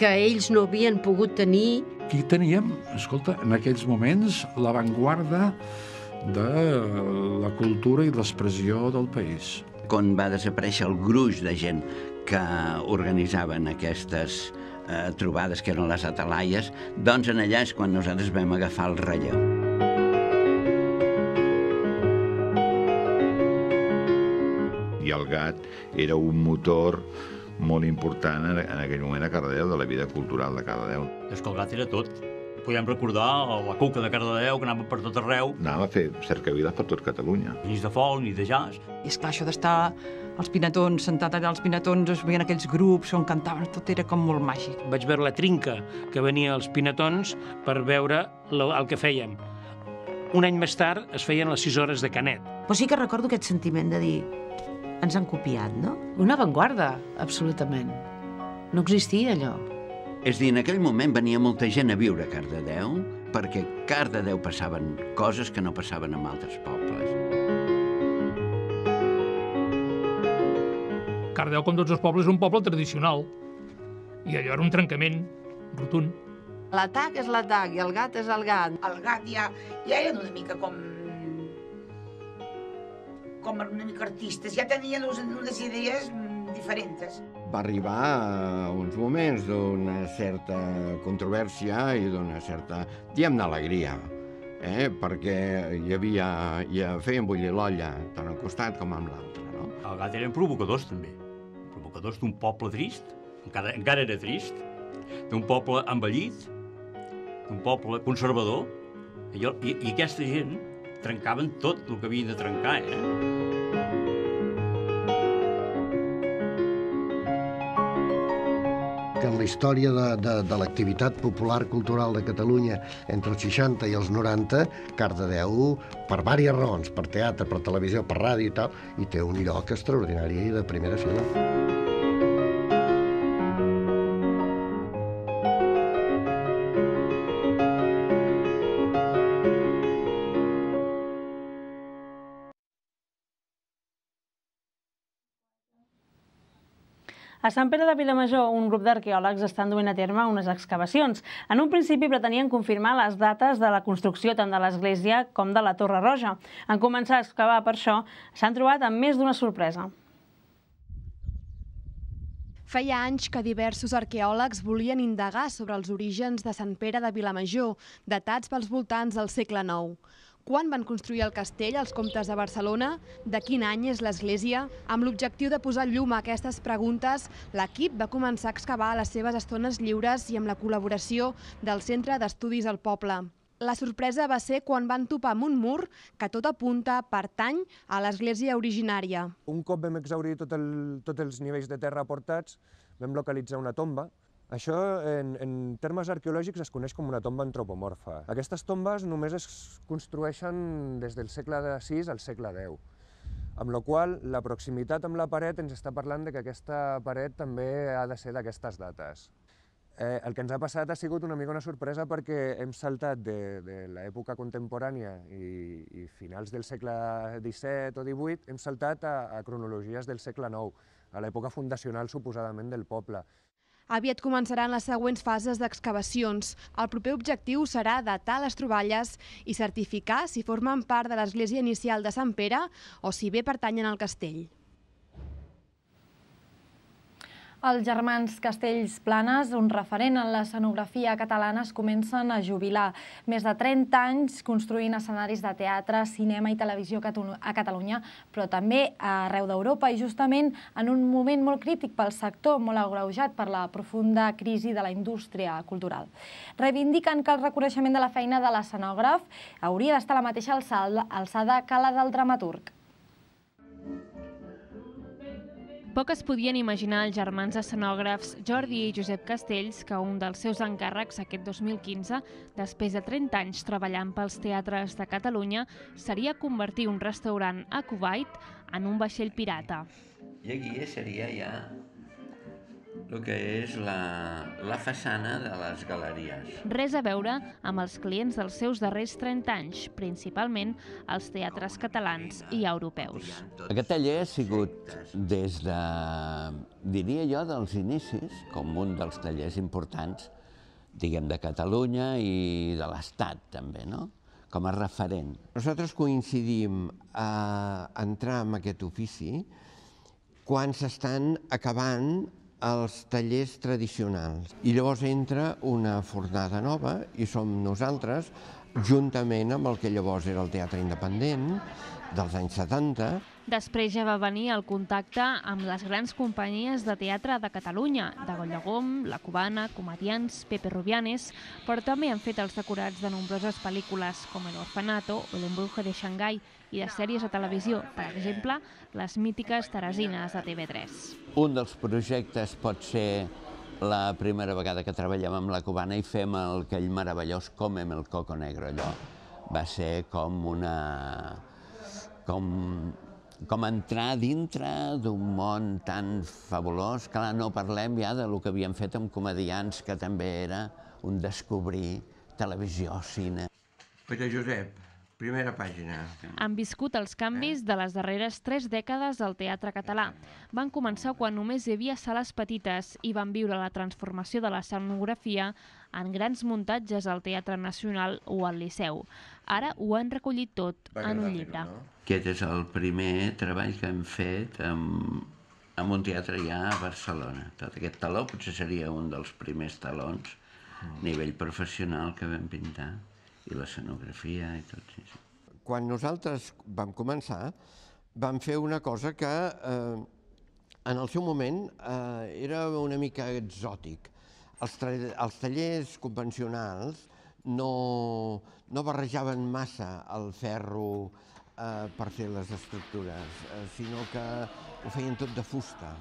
que ells no havien pogut tenir, Aquí teníem, escolta, en aquells moments, l'avantguarda de la cultura i l'expressió del país. Quan va desaparèixer el gruix de gent que organitzaven aquestes eh, trobades, que eren les atalaies, doncs en allà és quan nosaltres vam agafar el relleu. I el gat era un motor molt important en, en aquell moment a Cardedeu, de la vida cultural de Cardedeu. gat era tot. Podem recordar la cuca de Cardedeu, que anava per tot arreu. Anava a fer cercaviles per tot Catalunya. Ni de fol, ni de jazz. I és això d'estar els pinatons, sentat allà els pinatons, es veien aquells grups on cantaven, tot era com molt màgic. Vaig veure la trinca que venia als pinatons per veure el que fèiem. Un any més tard es feien les 6 hores de Canet. Però sí que recordo aquest sentiment de dir ens han copiat, no? Una avantguarda, absolutament. No existia allò. És dir, en aquell moment venia molta gent a viure a Cardedeu perquè a Cardedeu passaven coses que no passaven en altres pobles. Cardedeu, com tots els pobles, és un poble tradicional. I allò era un trencament rotund. L'atac és l'atac i el gat és el gat. El gat ja, ja era una mica com com mica artistes. Ja tenien unes idees mm, diferents. Va arribar a uns moments d'una certa controvèrsia i d'una certa, diguem-ne, alegria, eh? perquè hi havia, hi havia feien bullir l'olla, tant al costat com amb l'altre. No? A vegades eren provocadors, també. Provocadors d'un poble trist, encara, encara era trist, d'un poble envellit, d'un poble conservador, i, i, i aquesta gent trencaven tot el que havien de trencar, eh? que en la història de, de, de l'activitat popular cultural de Catalunya entre els 60 i els 90, Cardedeu, per diverses raons, per teatre, per televisió, per ràdio i tal, hi té un lloc extraordinari de primera fila. A Sant Pere de Vilamajor, un grup d'arqueòlegs estan duent a terme unes excavacions. En un principi pretenien confirmar les dates de la construcció tant de l'església com de la Torre Roja. En començar a excavar per això, s'han trobat amb més d'una sorpresa. Feia anys que diversos arqueòlegs volien indagar sobre els orígens de Sant Pere de Vilamajor, datats pels voltants del segle IX quan van construir el castell els comtes de Barcelona, de quin any és l'església. Amb l'objectiu de posar llum a aquestes preguntes, l'equip va començar a excavar a les seves estones lliures i amb la col·laboració del Centre d'Estudis al Poble. La sorpresa va ser quan van topar amb un mur que tot apunta pertany a l'església originària. Un cop vam exaurir tot el, tots els nivells de terra aportats, vam localitzar una tomba, això, en, en termes arqueològics, es coneix com una tomba antropomorfa. Aquestes tombes només es construeixen des del segle de VI al segle X, amb la qual la proximitat amb la paret ens està parlant de que aquesta paret també ha de ser d'aquestes dates. Eh, el que ens ha passat ha sigut una mica una sorpresa perquè hem saltat de, de l'època contemporània i, i finals del segle XVII o XVIII, hem saltat a, a cronologies del segle IX, a l'època fundacional suposadament del poble. Aviat començaran les següents fases d'excavacions. El proper objectiu serà datar les troballes i certificar si formen part de l'església inicial de Sant Pere o si bé pertanyen al castell. Els germans Castells Planes, un referent en l'escenografia catalana, es comencen a jubilar. Més de 30 anys construint escenaris de teatre, cinema i televisió a Catalunya, però també arreu d'Europa i justament en un moment molt crític pel sector, molt agraujat per la profunda crisi de la indústria cultural. Reivindiquen que el reconeixement de la feina de l'escenògraf hauria d'estar a la mateixa alçada que la del dramaturg. Tampoc es podien imaginar els germans escenògrafs Jordi i Josep Castells que un dels seus encàrrecs aquest 2015, després de 30 anys treballant pels teatres de Catalunya, seria convertir un restaurant a Kuwait en un vaixell pirata. I aquí seria ja el que és la, la façana de les galeries. Res a veure amb els clients dels seus darrers 30 anys, principalment els teatres catalans i europeus. Aquest taller ha sigut des de, diria jo, dels inicis, com un dels tallers importants, diguem, de Catalunya i de l'Estat també, no? com a referent. Nosaltres coincidim a entrar en aquest ofici quan s'estan acabant als tallers tradicionals. I llavors entra una fornada nova i som nosaltres, juntament amb el que llavors era el Teatre Independent dels anys 70. Després ja va venir el contacte amb les grans companyies de teatre de Catalunya, de Gollagom, La Cubana, Comedians, Pepe Rubianes, però també han fet els decorats de nombroses pel·lícules com El Orfanato o L'Embruje de Xangai, i de sèries a televisió, per exemple, les mítiques Teresines de TV3. Un dels projectes pot ser la primera vegada que treballem amb la cubana i fem el aquell meravellós amb el coco negro, allò. Va ser com una... com, com entrar dintre d'un món tan fabulós. Clar, no parlem ja de lo que havíem fet amb comedians, que també era un descobrir televisió, cine. Pere Josep, Primera pàgina. Han viscut els canvis eh? de les darreres tres dècades del teatre català. Van començar quan només hi havia sales petites i van viure la transformació de la escenografia en grans muntatges al Teatre Nacional o al Liceu. Ara ho han recollit tot en un llibre. Aquest és el primer treball que hem fet amb, amb un teatre ja a Barcelona. Tot aquest taló potser seria un dels primers talons mm. a nivell professional que vam pintar i l'escenografia i tot. això. Quan nosaltres vam començar, vam fer una cosa que eh, en el seu moment eh, era una mica exòtic. Els, els tallers convencionals no, no barrejaven massa el ferro eh, per fer les estructures, eh, sinó que ho feien tot de fusta.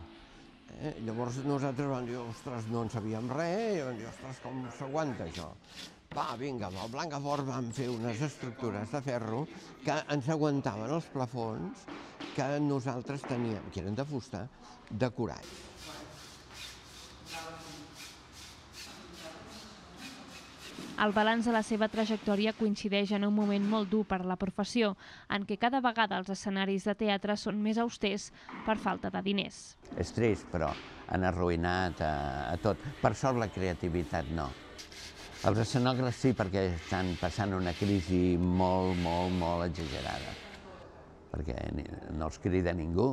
Eh? Llavors nosaltres vam dir, ostres, no en sabíem res, i vam dir, ostres, com s'aguanta això? Va, vinga, amb el Blancafort vam fer unes estructures de ferro que ens aguantaven els plafons que nosaltres teníem, que eren de fusta, decorats. El balanç de la seva trajectòria coincideix en un moment molt dur per a la professió, en què cada vegada els escenaris de teatre són més austers per falta de diners. És trist, però han arruïnat a, a tot. Per sort la creativitat no. Els escenògrafs sí, perquè estan passant una crisi molt, molt, molt exagerada. Perquè no els crida ningú.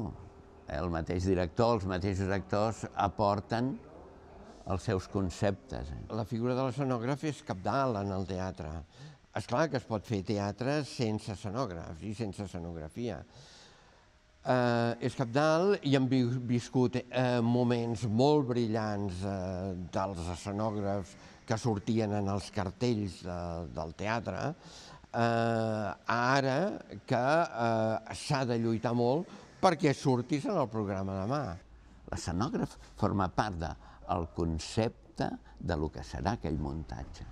El mateix director, els mateixos actors aporten els seus conceptes. Eh? La figura de l'escenògraf és capdalt en el teatre. És clar que es pot fer teatre sense escenògrafs i sense escenografia. Eh, és capdalt i hem viscut eh, moments molt brillants eh, dels escenògrafs que sortien en els cartells de, del teatre, eh, ara que eh, s'ha de lluitar molt perquè surtis en el programa demà. L'escenògraf forma part de el concepte de lo que serà aquell muntatge,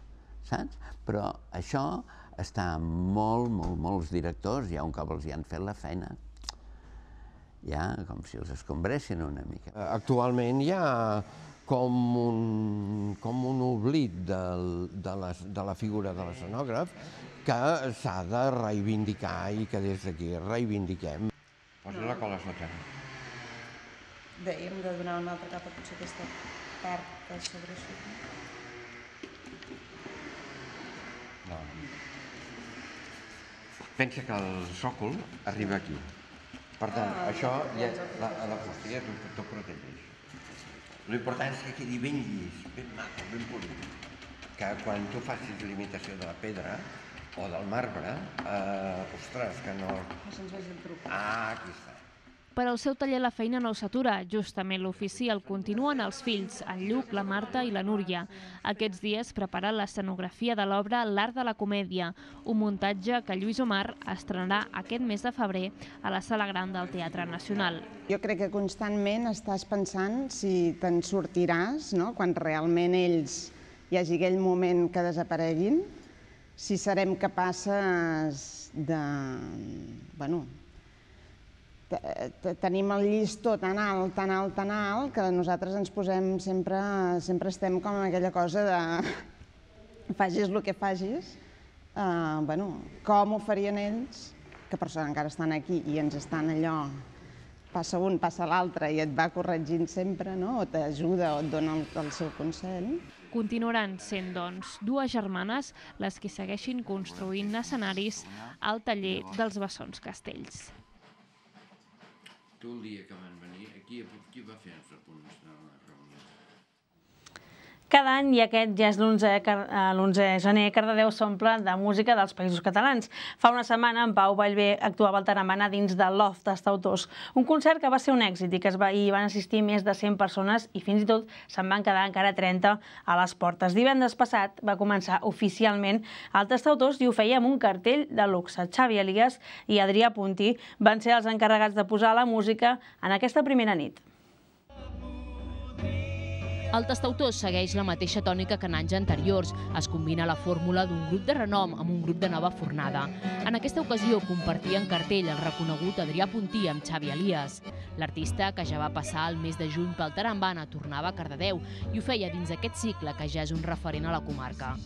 saps? Però això està molt, molt, molts directors, ja un cop els hi han fet la feina, ja com si els escombressin una mica. Eh, actualment hi ha com un, com un oblit del, de, les, de la figura de l'escenògraf que s'ha de reivindicar i que des d'aquí reivindiquem. Posa la cola sota. Bé, hem de donar una altra capa, potser aquesta part que sobresurt. No. Pensa que el sòcol arriba aquí. Per tant, ah, això, doncs, ja, doncs, la, doncs. la fusteria un tot protegeix. L'important és que quedi ben llis, ben maco, ben polit. Que quan tu facis limitació de la pedra, o del marbre, eh, ostres, que no... Que se'ns vegi el truc. Ah, aquí està per al seu taller la feina no s'atura, justament l'ofici el continuen els fills, en Lluc, la Marta i la Núria. Aquests dies prepara l'escenografia de l'obra L'art de la comèdia, un muntatge que Lluís Omar estrenarà aquest mes de febrer a la Sala Gran del Teatre Nacional. Jo crec que constantment estàs pensant si te'n sortiràs, no? quan realment ells hi hagi aquell moment que desapareguin, si serem capaces de, bueno, tenim el llistó tan alt, tan alt, tan alt, que nosaltres ens posem sempre, sempre estem com en aquella cosa de [LAUGHS] facis el que facis, eh, bueno, com ho farien ells, que per sort encara estan aquí i ens estan allò, passa un, passa l'altre i et va corregint sempre, no? o t'ajuda o et dona el, el seu consell. Continuaran sent, doncs, dues germanes les que segueixin construint escenaris al taller dels Bessons Castells tu el dia que van venir, aquí, qui va fer els apunts de la reunió? cada any, i aquest ja és l'11 eh, de gener, Cardedeu s'omple de música dels països catalans. Fa una setmana, en Pau Vallvé actuava al Taramana dins de Loft d'Estautors, un concert que va ser un èxit i que es va, hi van assistir més de 100 persones i fins i tot se'n van quedar encara 30 a les portes. Divendres passat va començar oficialment el Tastautors i ho feia amb un cartell de luxe. Xavi Elias i Adrià Puntí van ser els encarregats de posar la música en aquesta primera nit. El testautor segueix la mateixa tònica que en anys anteriors. Es combina la fórmula d'un grup de renom amb un grup de nova fornada. En aquesta ocasió compartien cartell el reconegut Adrià Puntí amb Xavi Elias. L'artista, que ja va passar el mes de juny pel Tarambana, tornava a Cardedeu i ho feia dins aquest cicle que ja és un referent a la comarca.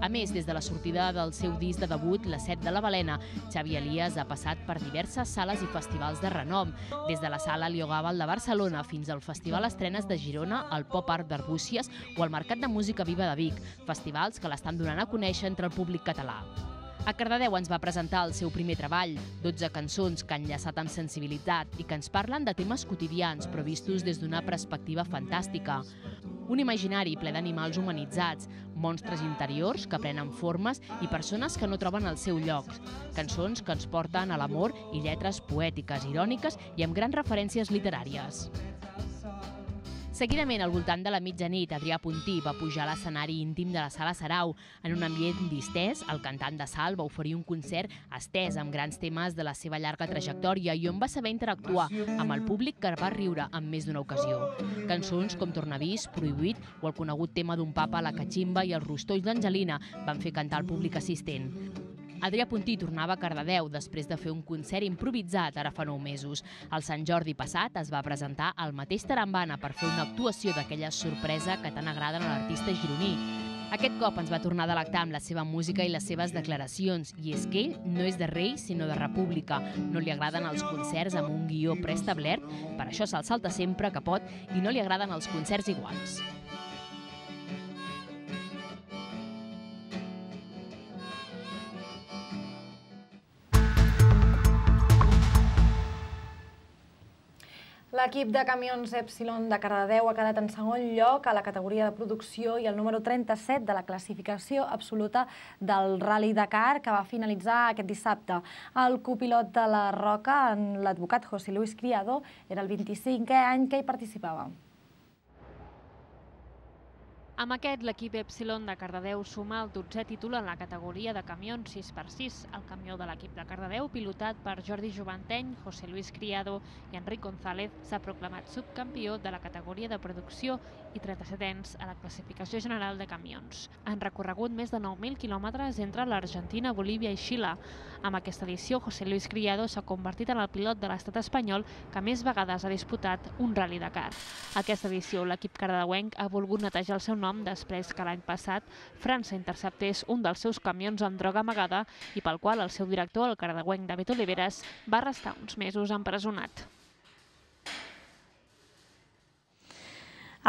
A més, des de la sortida del seu disc de debut, La set de la balena, Xavi Elias ha passat per diverses sales i festivals de renom, des de la sala Liogàbal de Barcelona fins al Festival Estrenes de Girona, al Pop Art d'Arbúcies o al Mercat de Música Viva de Vic, festivals que l'estan donant a conèixer entre el públic català. A Cardedeu ens va presentar el seu primer treball, 12 cançons que han enllaçat amb sensibilitat i que ens parlen de temes quotidians però vistos des d'una perspectiva fantàstica. Un imaginari ple d'animals humanitzats, monstres interiors que prenen formes i persones que no troben el seu lloc. Cançons que ens porten a l'amor i lletres poètiques, iròniques i amb grans referències literàries. Seguidament, al voltant de la mitjanit, Adrià Puntí va pujar a l'escenari íntim de la Sala Sarau. En un ambient distès, el cantant de Sal va oferir un concert estès amb grans temes de la seva llarga trajectòria i on va saber interactuar amb el públic que va riure en més d'una ocasió. Cançons com Tornavís, Prohibit o el conegut tema d'un papa a la Cachimba i els Rostolls d'Angelina van fer cantar al públic assistent. Adrià Puntí tornava a Cardedeu després de fer un concert improvisat ara fa nou mesos. El Sant Jordi passat es va presentar al mateix Tarambana per fer una actuació d'aquella sorpresa que tan agraden a l'artista gironí. Aquest cop ens va tornar a delectar amb la seva música i les seves declaracions, i és que ell no és de rei, sinó de república. No li agraden els concerts amb un guió preestablert, per això se'l salta sempre que pot, i no li agraden els concerts iguals. L'equip de camions Epsilon de Cardedeu ha quedat en segon lloc a la categoria de producció i el número 37 de la classificació absoluta del Rally Dakar, que va finalitzar aquest dissabte. El copilot de la Roca, l'advocat José Luis Criado, era el 25è any que hi participava. Amb aquest, l'equip Epsilon de Cardedeu suma el 12è títol en la categoria de camions 6x6. El camió de l'equip de Cardedeu, pilotat per Jordi Joventeny, José Luis Criado i Enric González, s'ha proclamat subcampió de la categoria de producció i 37ens a la classificació general de camions. Han recorregut més de 9.000 quilòmetres entre l'Argentina, Bolívia i Xila. Amb aquesta edició, José Luis Criado s'ha convertit en el pilot de l'estat espanyol que més vegades ha disputat un Rally car. Aquesta edició, l'equip cardedeuenc ha volgut netejar el seu nom nom després que l'any passat França interceptés un dels seus camions amb droga amagada i pel qual el seu director, el cardegüenc David Oliveres, va restar uns mesos empresonat.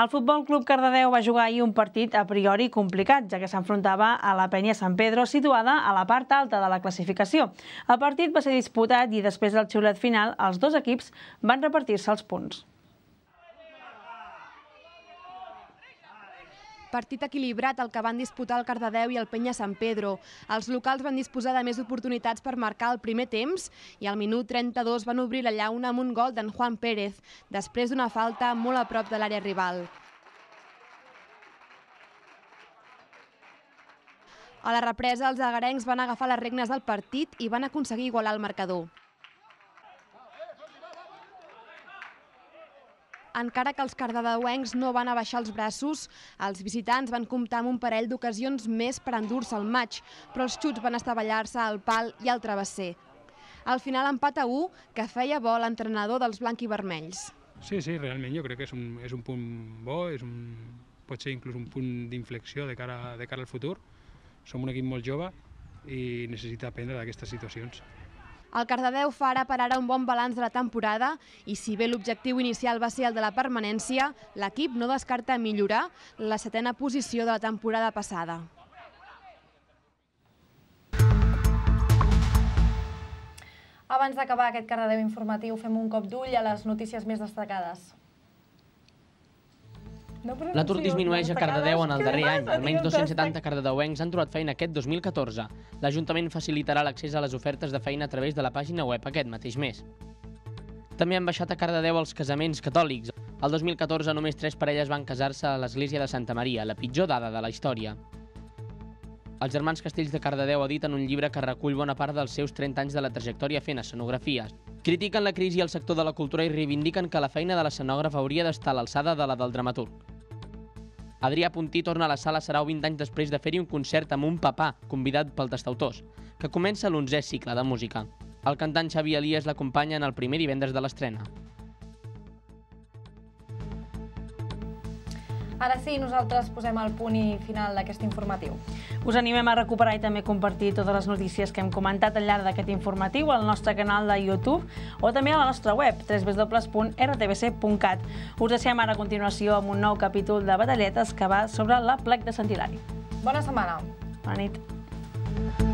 El Futbol Club Cardedeu va jugar ahir un partit a priori complicat, ja que s'enfrontava a la penya Sant Pedro, situada a la part alta de la classificació. El partit va ser disputat i després del xiulet final els dos equips van repartir-se els punts. Partit equilibrat el que van disputar el Cardedeu i el Penya Sant Pedro. Els locals van disposar de més oportunitats per marcar el primer temps i al minut 32 van obrir la llauna amb un gol d'en Juan Pérez, després d'una falta molt a prop de l'àrea rival. A la represa, els agarencs van agafar les regnes del partit i van aconseguir igualar el marcador. Encara que els cardedeuencs no van abaixar els braços, els visitants van comptar amb un parell d'ocasions més per endur-se el maig, però els xuts van estavellar-se al pal i al travesser. Al final empat a 1, que feia bo l'entrenador dels i vermells. Sí, sí, realment jo crec que és un, és un punt bo, és un, pot ser inclús un punt d'inflexió de, cara, de cara al futur. Som un equip molt jove i necessita aprendre d'aquestes situacions. El Cardedeu fa ara per ara un bon balanç de la temporada i si bé l'objectiu inicial va ser el de la permanència, l'equip no descarta millorar la setena posició de la temporada passada. Abans d'acabar aquest Cardedeu informatiu, fem un cop d'ull a les notícies més destacades. La L'atur disminueix a Cardedeu en el darrer any. Almenys 270 cardedeuencs han trobat feina aquest 2014. L'Ajuntament facilitarà l'accés a les ofertes de feina a través de la pàgina web aquest mateix mes. També han baixat a Cardedeu els casaments catòlics. El 2014 només tres parelles van casar-se a l'església de Santa Maria, la pitjor dada de la història. Els germans Castells de Cardedeu editen un llibre que recull bona part dels seus 30 anys de la trajectòria fent escenografies. Critiquen la crisi al sector de la cultura i reivindiquen que la feina de l'escenògraf hauria d'estar a l'alçada de la del dramaturg. Adrià Puntí torna a la sala Sarau 20 anys després de fer-hi un concert amb un papà, convidat pel tastautors, que comença l'onzè cicle de música. El cantant Xavi Elias l'acompanya en el primer divendres de l'estrena. Ara sí, nosaltres posem el punt i final d'aquest informatiu. Us animem a recuperar i també compartir totes les notícies que hem comentat al llarg d'aquest informatiu al nostre canal de YouTube o també a la nostra web, www.rtbc.cat. Us deixem ara a continuació amb un nou capítol de Batalletes que va sobre la plec de Sant Hilari. Bona setmana. Bona nit.